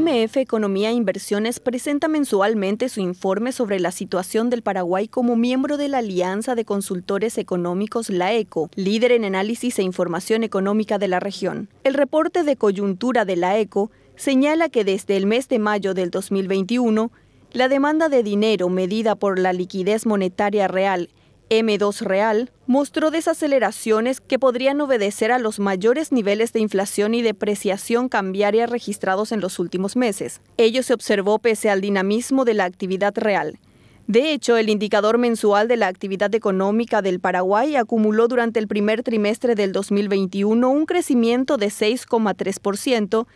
MF Economía e Inversiones presenta mensualmente su informe sobre la situación del Paraguay como miembro de la Alianza de Consultores Económicos, la ECO, líder en análisis e información económica de la región. El reporte de coyuntura de la ECO señala que desde el mes de mayo del 2021, la demanda de dinero medida por la liquidez monetaria real M2 Real mostró desaceleraciones que podrían obedecer a los mayores niveles de inflación y depreciación cambiaria registrados en los últimos meses. Ello se observó pese al dinamismo de la actividad real. De hecho, el indicador mensual de la actividad económica del Paraguay acumuló durante el primer trimestre del 2021 un crecimiento de 6,3%,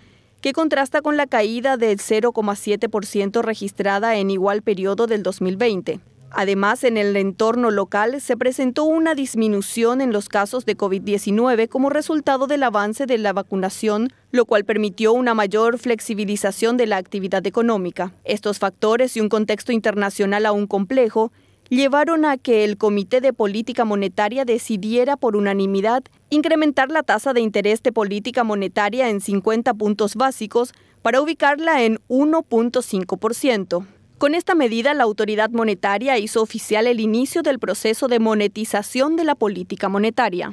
que contrasta con la caída del 0,7% registrada en igual periodo del 2020. Además, en el entorno local se presentó una disminución en los casos de COVID-19 como resultado del avance de la vacunación, lo cual permitió una mayor flexibilización de la actividad económica. Estos factores y un contexto internacional aún complejo llevaron a que el Comité de Política Monetaria decidiera por unanimidad incrementar la tasa de interés de política monetaria en 50 puntos básicos para ubicarla en 1.5%. Con esta medida, la autoridad monetaria hizo oficial el inicio del proceso de monetización de la política monetaria.